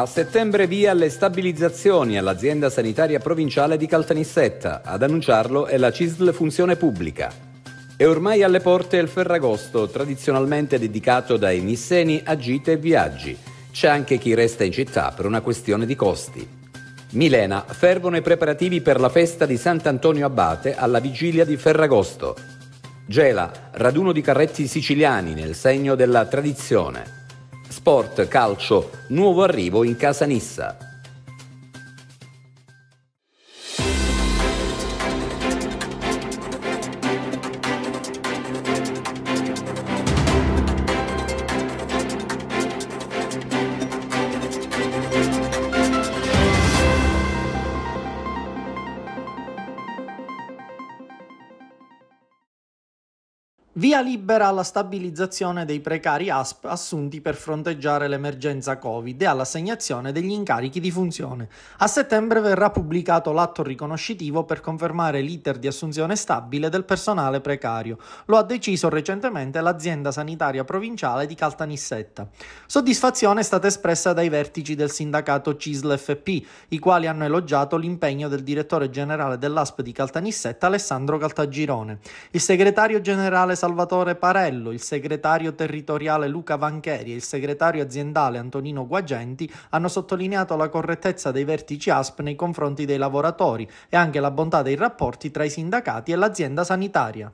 A settembre via le stabilizzazioni all'azienda sanitaria provinciale di Caltanissetta, ad annunciarlo è la CISL Funzione Pubblica. È ormai alle porte il Ferragosto, tradizionalmente dedicato dai misseni a gite e viaggi. C'è anche chi resta in città per una questione di costi. Milena, fervono i preparativi per la festa di Sant'Antonio Abate alla vigilia di Ferragosto. Gela, raduno di carretti siciliani nel segno della tradizione. Sport Calcio Nuovo Arrivo in casa Nissa. Via libera alla stabilizzazione dei precari ASP assunti per fronteggiare l'emergenza Covid e all'assegnazione degli incarichi di funzione. A settembre verrà pubblicato l'atto riconoscitivo per confermare l'iter di assunzione stabile del personale precario. Lo ha deciso recentemente l'azienda sanitaria provinciale di Caltanissetta. Soddisfazione è stata espressa dai vertici del sindacato CISL FP, i quali hanno elogiato l'impegno del direttore generale dell'ASP di Caltanissetta Alessandro Caltagirone. Il segretario generale Salvatore Parello, il segretario territoriale Luca Vancheri e il segretario aziendale Antonino Guagenti hanno sottolineato la correttezza dei vertici ASP nei confronti dei lavoratori e anche la bontà dei rapporti tra i sindacati e l'azienda sanitaria.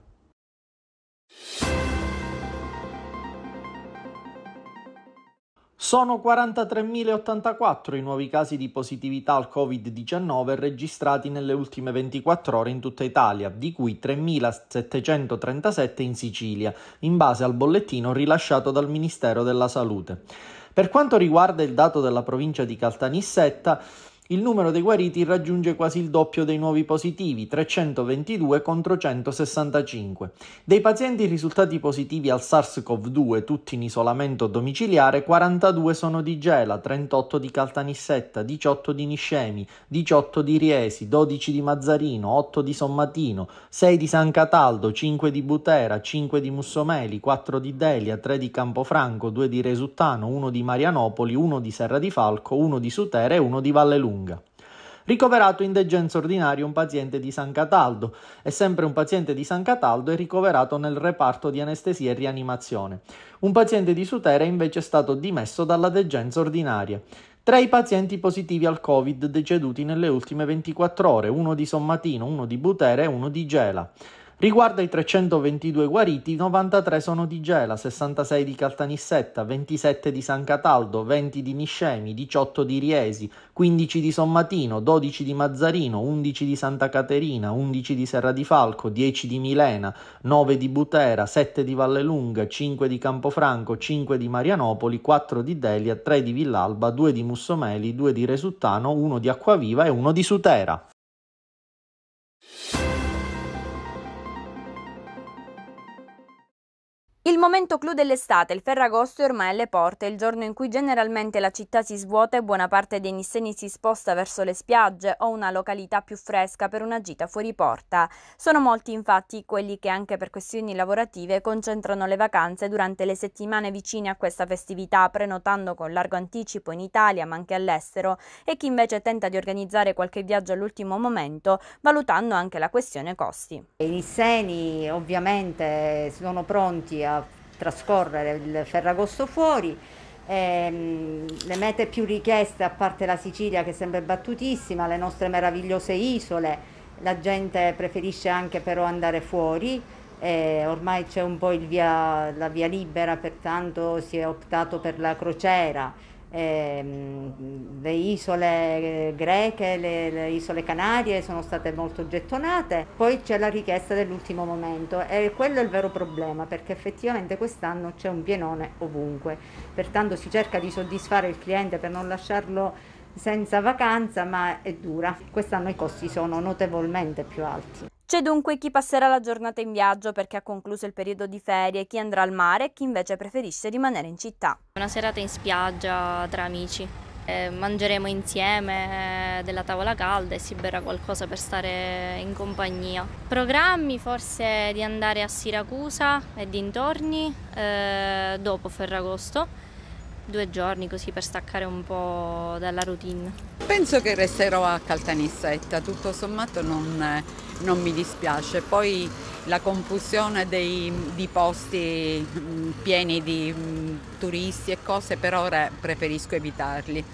Sono 43.084 i nuovi casi di positività al Covid-19 registrati nelle ultime 24 ore in tutta Italia, di cui 3.737 in Sicilia, in base al bollettino rilasciato dal Ministero della Salute. Per quanto riguarda il dato della provincia di Caltanissetta, il numero dei guariti raggiunge quasi il doppio dei nuovi positivi, 322 contro 165. Dei pazienti risultati positivi al SARS-CoV-2, tutti in isolamento domiciliare, 42 sono di Gela, 38 di Caltanissetta, 18 di Niscemi, 18 di Riesi, 12 di Mazzarino, 8 di Sommatino, 6 di San Cataldo, 5 di Butera, 5 di Mussomeli, 4 di Delia, 3 di Campofranco, 2 di Resuttano, 1 di Marianopoli, 1 di Serra di Falco, 1 di Sutera e 1 di Vallelunga lunga. Ricoverato in degenza ordinaria un paziente di San Cataldo È sempre un paziente di San Cataldo e ricoverato nel reparto di anestesia e rianimazione. Un paziente di Sutera è invece stato dimesso dalla degenza ordinaria. Tra i pazienti positivi al Covid deceduti nelle ultime 24 ore, uno di Sommatino, uno di Butere e uno di Gela. Riguarda i 322 guariti, 93 sono di Gela, 66 di Caltanissetta, 27 di San Cataldo, 20 di Niscemi, 18 di Riesi, 15 di Sommatino, 12 di Mazzarino, 11 di Santa Caterina, 11 di Serra di Falco, 10 di Milena, 9 di Butera, 7 di Vallelunga, 5 di Campofranco, 5 di Marianopoli, 4 di Delia, 3 di Villalba, 2 di Mussomeli, 2 di Resuttano, 1 di Acquaviva e 1 di Sutera. Il momento clou dell'estate, il Ferragosto, è ormai alle porte, il giorno in cui generalmente la città si svuota e buona parte dei nisseni si sposta verso le spiagge o una località più fresca per una gita fuori porta. Sono molti infatti quelli che anche per questioni lavorative concentrano le vacanze durante le settimane vicine a questa festività, prenotando con largo anticipo in Italia ma anche all'estero, e chi invece tenta di organizzare qualche viaggio all'ultimo momento, valutando anche la questione costi. I nisseni ovviamente sono pronti a trascorrere il Ferragosto fuori. Ehm, le mete più richieste, a parte la Sicilia che sembra battutissima, le nostre meravigliose isole, la gente preferisce anche però andare fuori, eh, ormai c'è un po' via, la via libera, pertanto si è optato per la crociera eh, le isole eh, greche, le, le, isole canarie sono state molto gettonate, poi c'è la richiesta dell'ultimo momento e quello è il vero problema perché effettivamente quest'anno c'è un pienone ovunque, pertanto si cerca di soddisfare il cliente per non lasciarlo senza vacanza, ma è dura. Quest'anno i costi sono notevolmente più alti. C'è dunque chi passerà la giornata in viaggio perché ha concluso il periodo di ferie, chi andrà al mare e chi invece preferisce rimanere in città. Una serata in spiaggia tra amici. Eh, mangeremo insieme eh, della tavola calda e si berrà qualcosa per stare in compagnia. Programmi forse di andare a Siracusa e dintorni eh, dopo Ferragosto due giorni così per staccare un po' dalla routine. Penso che resterò a Caltanissetta, tutto sommato non, non mi dispiace. Poi la confusione dei, di posti pieni di turisti e cose per ora preferisco evitarli.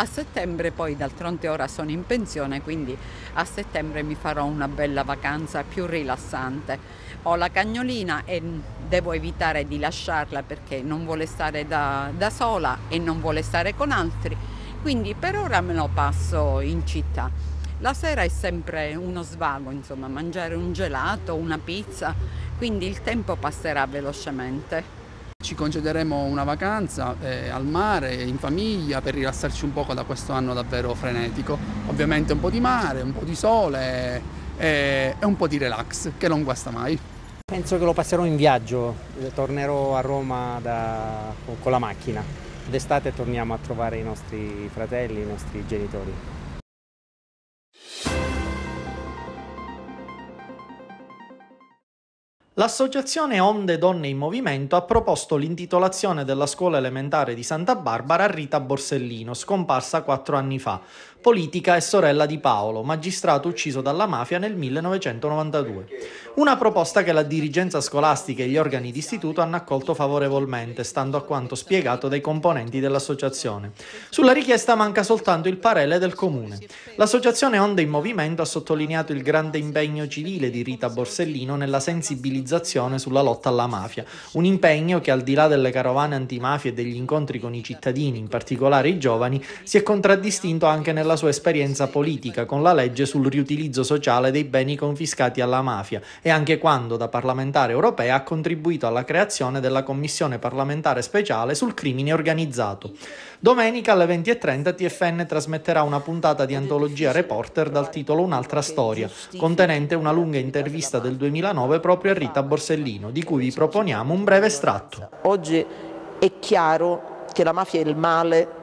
A settembre poi d'altronde ora sono in pensione, quindi a settembre mi farò una bella vacanza più rilassante. Ho la cagnolina e devo evitare di lasciarla perché non vuole stare da, da sola e non vuole stare con altri, quindi per ora me lo passo in città. La sera è sempre uno svago, insomma, mangiare un gelato, una pizza, quindi il tempo passerà velocemente. Ci concederemo una vacanza eh, al mare, in famiglia, per rilassarci un poco da questo anno davvero frenetico. Ovviamente un po' di mare, un po' di sole e, eh, e un po' di relax, che non guasta mai. Penso che lo passerò in viaggio, tornerò a Roma da, con la macchina. D'estate torniamo a trovare i nostri fratelli, i nostri genitori. L'associazione Onde Donne in Movimento ha proposto l'intitolazione della scuola elementare di Santa Barbara a Rita Borsellino, scomparsa quattro anni fa, politica e sorella di Paolo, magistrato ucciso dalla mafia nel 1992. Una proposta che la dirigenza scolastica e gli organi d'istituto hanno accolto favorevolmente, stando a quanto spiegato dai componenti dell'associazione. Sulla richiesta manca soltanto il parere del comune. L'associazione Onde in Movimento ha sottolineato il grande impegno civile di Rita Borsellino nella sensibilizzazione sensibilizzazione sulla lotta alla mafia, un impegno che al di là delle carovane antimafia e degli incontri con i cittadini, in particolare i giovani, si è contraddistinto anche nella sua esperienza politica con la legge sul riutilizzo sociale dei beni confiscati alla mafia e anche quando da parlamentare europea ha contribuito alla creazione della Commissione parlamentare speciale sul crimine organizzato. Domenica alle 20.30 TFN trasmetterà una puntata di antologia reporter dal titolo Un'altra storia, contenente una lunga intervista del 2009 proprio a Rita Renata Borsellino, di cui vi proponiamo un breve estratto. Oggi è chiaro che la mafia è il male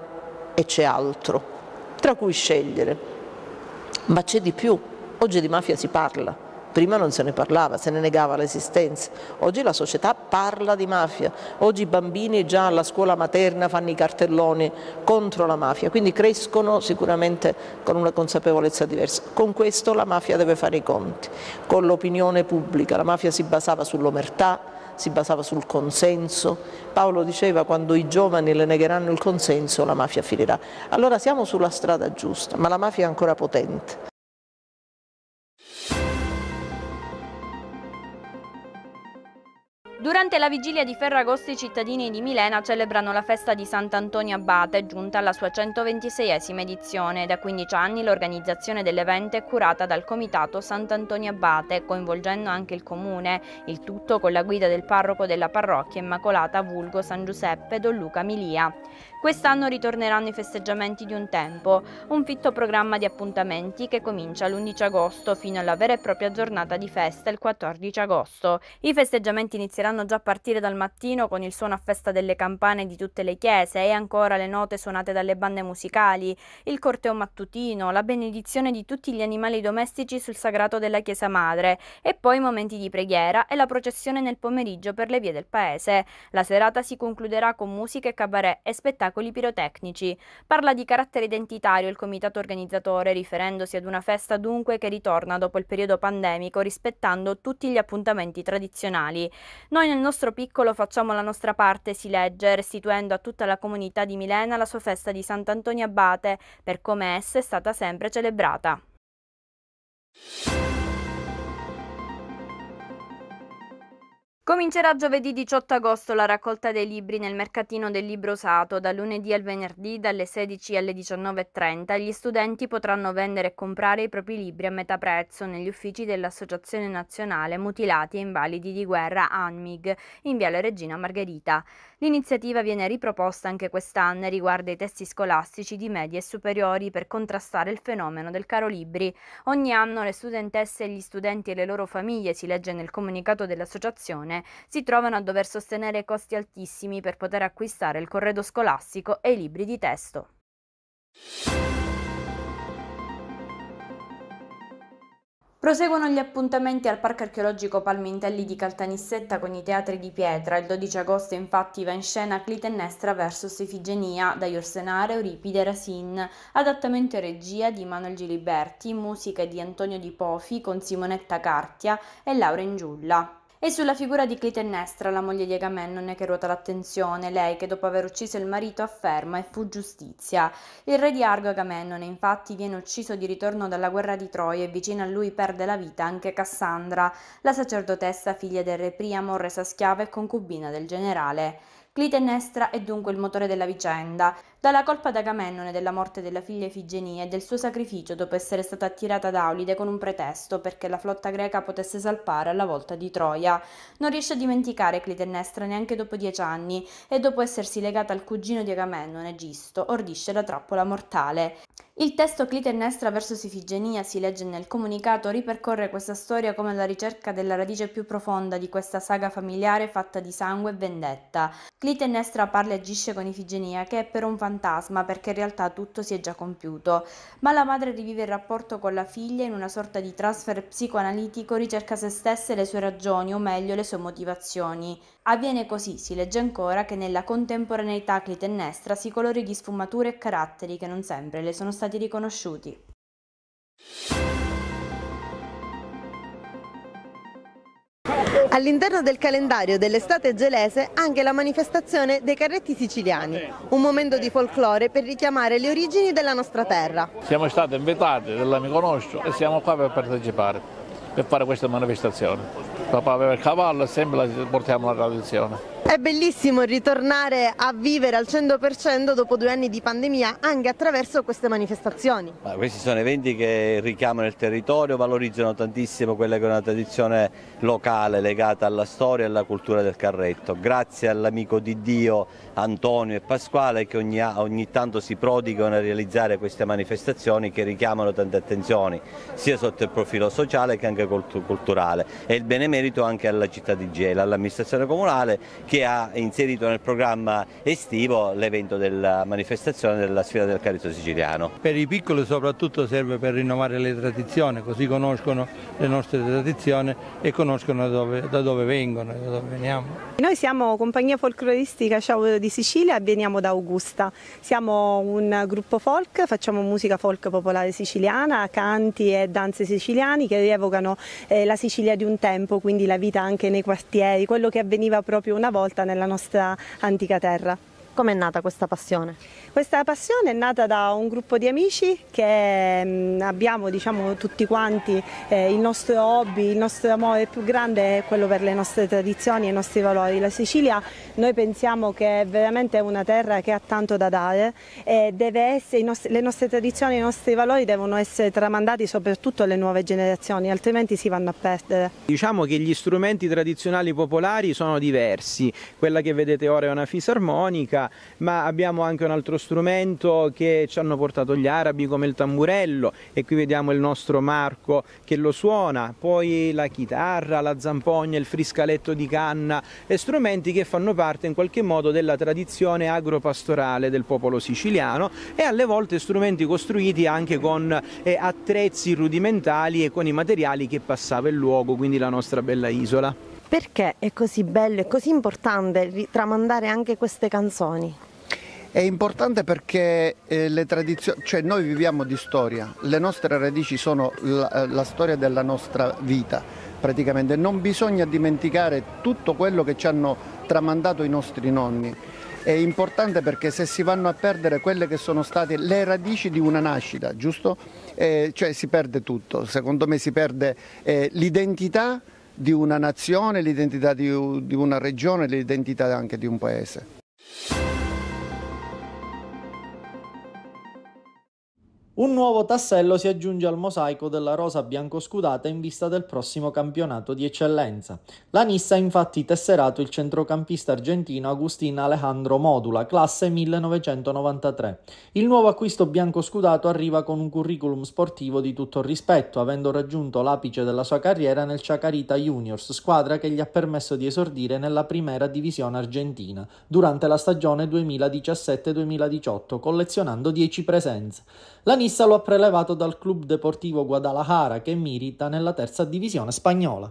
e c'è altro, tra cui scegliere. Ma c'è di più, oggi di mafia si parla Prima non se ne parlava, se ne negava l'esistenza. Oggi la società parla di mafia, oggi i bambini già alla scuola materna fanno i cartelloni contro la mafia, quindi crescono sicuramente con una consapevolezza diversa. Con questo la mafia deve fare i conti, con l'opinione pubblica. La mafia si basava sull'omertà, si basava sul consenso. Paolo diceva quando i giovani le negheranno il consenso la mafia finirà. Allora siamo sulla strada giusta, ma la mafia è ancora potente. Durante la vigilia di Ferragosto i cittadini di Milena celebrano la festa di Sant'Antonio Abate, giunta alla sua 126esima edizione. Da 15 anni l'organizzazione dell'evento è curata dal Comitato Sant'Antonio Abate, coinvolgendo anche il comune, il tutto con la guida del parroco della parrocchia Immacolata Vulgo San Giuseppe Don Luca Milia. Quest'anno ritorneranno i festeggiamenti di un tempo, un fitto programma di appuntamenti che comincia l'11 agosto fino alla vera e propria giornata di festa il 14 agosto. I festeggiamenti inizieranno già a partire dal mattino con il suono a festa delle campane di tutte le chiese e ancora le note suonate dalle bande musicali, il corteo mattutino, la benedizione di tutti gli animali domestici sul sagrato della Chiesa Madre e poi i momenti di preghiera e la processione nel pomeriggio per le vie del paese. La serata si concluderà con musica e cabaret e spettacoli spettacoli pirotecnici. Parla di carattere identitario il comitato organizzatore, riferendosi ad una festa dunque che ritorna dopo il periodo pandemico rispettando tutti gli appuntamenti tradizionali. Noi nel nostro piccolo facciamo la nostra parte, si legge, restituendo a tutta la comunità di Milena la sua festa di Sant'Antonio Abate, per come essa è stata sempre celebrata. Comincerà giovedì 18 agosto la raccolta dei libri nel mercatino del libro usato. Da lunedì al venerdì, dalle 16 alle 19.30, gli studenti potranno vendere e comprare i propri libri a metà prezzo negli uffici dell'Associazione Nazionale Mutilati e Invalidi di Guerra ANMIG in Viale Regina Margherita. L'iniziativa viene riproposta anche quest'anno e riguarda i testi scolastici di medie e superiori per contrastare il fenomeno del caro libri. Ogni anno le studentesse e gli studenti e le loro famiglie, si legge nel comunicato dell'associazione, persone si trovano a dover sostenere costi altissimi per poter acquistare il corredo scolastico e i libri di testo. Proseguono gli appuntamenti al Parco archeologico Palmintelli di Caltanissetta con i teatri di pietra. Il 12 agosto infatti va in scena Clitennestra vs Ifigenia da Iorsenare, Euripide, Rasin, adattamento e regia di Manuel Giliberti, musica di Antonio Di Pofi con Simonetta Cartia e Laura Ingiulla. È sulla figura di Clitennestra, la moglie di Agamennone, che ruota l'attenzione, lei che dopo aver ucciso il marito afferma e fu giustizia. Il re di Argo Agamennone infatti viene ucciso di ritorno dalla guerra di Troia e vicino a lui perde la vita anche Cassandra, la sacerdotessa figlia del re Priamo, resa schiava e concubina del generale. Clitennestra è dunque il motore della vicenda, dà la colpa ad Agamennone della morte della figlia Ifigenia e del suo sacrificio dopo essere stata attirata da Aulide con un pretesto perché la flotta greca potesse salpare alla volta di Troia. Non riesce a dimenticare Clitennestra neanche dopo dieci anni e dopo essersi legata al cugino di Agamennone, Gisto, ordisce la trappola mortale. Il testo Clitennestra verso Ifigenia, si legge nel comunicato, ripercorre questa storia come la ricerca della radice più profonda di questa saga familiare fatta di sangue e vendetta. Clitennestra parla e agisce con Ifigenia che è per un fan fantasma perché in realtà tutto si è già compiuto, ma la madre rivive il rapporto con la figlia in una sorta di transfer psicoanalitico, ricerca se stessa e le sue ragioni, o meglio le sue motivazioni. Avviene così, si legge ancora, che nella contemporaneità clitennestra si colori di sfumature e caratteri che non sempre le sono stati riconosciuti. All'interno del calendario dell'estate gelese anche la manifestazione dei carretti siciliani, un momento di folklore per richiamare le origini della nostra terra. Siamo stati invitati dall'amico nostro e siamo qua per partecipare, per fare questa manifestazione. Papà aveva il cavallo e sempre la portiamo la tradizione. È bellissimo ritornare a vivere al 100% dopo due anni di pandemia anche attraverso queste manifestazioni. Ma questi sono eventi che richiamano il territorio, valorizzano tantissimo quella che è una tradizione locale legata alla storia e alla cultura del carretto. Grazie all'amico di Dio Antonio e Pasquale che ogni, ogni tanto si prodigano a realizzare queste manifestazioni che richiamano tante attenzioni sia sotto il profilo sociale che anche culturale e il benemerito anche alla città di Gela, all'amministrazione comunale che ha inserito nel programma estivo l'evento della manifestazione della sfida del carico siciliano. Per i piccoli soprattutto serve per rinnovare le tradizioni, così conoscono le nostre tradizioni e conoscono da dove, da dove vengono, da dove veniamo. Noi siamo compagnia folcloristica Ciao di di Sicilia e veniamo da Augusta. Siamo un gruppo folk, facciamo musica folk popolare siciliana, canti e danze siciliani che rievocano eh, la Sicilia di un tempo, quindi la vita anche nei quartieri, quello che avveniva proprio una volta nella nostra antica terra. Com'è nata questa passione? Questa passione è nata da un gruppo di amici che mm, abbiamo diciamo tutti quanti eh, il nostro hobby, il nostro amore più grande è quello per le nostre tradizioni e i nostri valori. La Sicilia noi pensiamo che è veramente una terra che ha tanto da dare e essere, nostri, le nostre tradizioni, e i nostri valori devono essere tramandati soprattutto alle nuove generazioni, altrimenti si vanno a perdere. Diciamo che gli strumenti tradizionali popolari sono diversi, quella che vedete ora è una fisarmonica, ma abbiamo anche un altro strumento che ci hanno portato gli arabi come il tamburello e qui vediamo il nostro Marco che lo suona, poi la chitarra, la zampogna, il friscaletto di canna e strumenti che fanno parte in qualche modo della tradizione agropastorale del popolo siciliano e alle volte strumenti costruiti anche con eh, attrezzi rudimentali e con i materiali che passava il luogo, quindi la nostra bella isola. Perché è così bello e così importante tramandare anche queste canzoni? È importante perché eh, le tradizioni, cioè noi viviamo di storia, le nostre radici sono la, eh, la storia della nostra vita praticamente, non bisogna dimenticare tutto quello che ci hanno tramandato i nostri nonni è importante perché se si vanno a perdere quelle che sono state le radici di una nascita, giusto? Eh, cioè si perde tutto, secondo me si perde eh, l'identità di una nazione, l'identità di, di una regione, l'identità anche di un paese. Un nuovo tassello si aggiunge al mosaico della rosa bianco scudata in vista del prossimo campionato di eccellenza. La Nissa ha infatti tesserato il centrocampista argentino Agustin Alejandro Modula, classe 1993. Il nuovo acquisto bianco scudato arriva con un curriculum sportivo di tutto rispetto, avendo raggiunto l'apice della sua carriera nel Chacarita Juniors, squadra che gli ha permesso di esordire nella primera divisione argentina durante la stagione 2017-2018, collezionando 10 presenze. La Nissa lo ha prelevato dal Club Deportivo Guadalajara che milita nella terza divisione spagnola.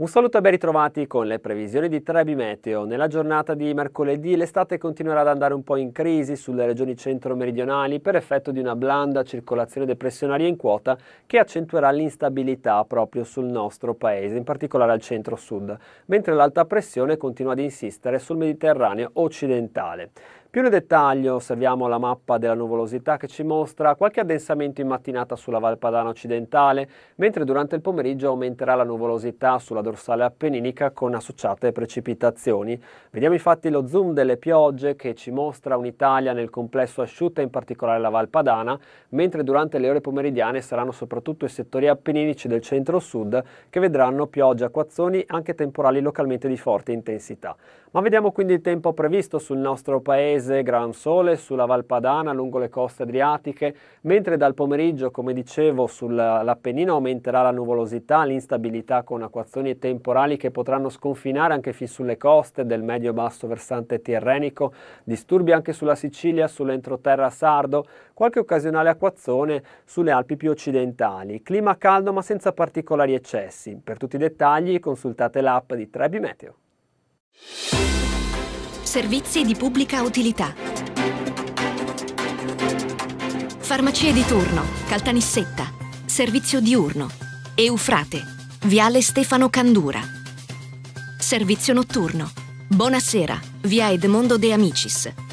Un saluto e ben ritrovati con le previsioni di Trebi Meteo. Nella giornata di mercoledì l'estate continuerà ad andare un po' in crisi sulle regioni centro-meridionali per effetto di una blanda circolazione depressionaria in quota che accentuerà l'instabilità proprio sul nostro paese, in particolare al centro-sud, mentre l'alta pressione continua ad insistere sul Mediterraneo occidentale. Più nel dettaglio osserviamo la mappa della nuvolosità che ci mostra qualche addensamento in mattinata sulla Valpadana occidentale, mentre durante il pomeriggio aumenterà la nuvolosità sulla dorsale appenninica con associate precipitazioni. Vediamo infatti lo zoom delle piogge che ci mostra un'Italia nel complesso asciutta, in particolare la Valpadana, mentre durante le ore pomeridiane saranno soprattutto i settori appenninici del centro-sud che vedranno piogge, acquazzoni anche temporali localmente di forte intensità. Ma vediamo quindi il tempo previsto sul nostro paese Varese, gran sole, sulla Valpadana, lungo le coste adriatiche, mentre dal pomeriggio, come dicevo, sull'Appennino aumenterà la nuvolosità, l'instabilità con acquazzoni temporali che potranno sconfinare anche fin sulle coste del medio-basso versante tirrenico, disturbi anche sulla Sicilia, sull'entroterra sardo, qualche occasionale acquazzone sulle Alpi più occidentali. Clima caldo ma senza particolari eccessi. Per tutti i dettagli consultate l'app di Trebi Meteo. Servizi di pubblica utilità. Farmacie di turno, Caltanissetta, servizio diurno, Eufrate, Viale Stefano Candura. Servizio notturno, Buonasera, via Edmondo De Amicis,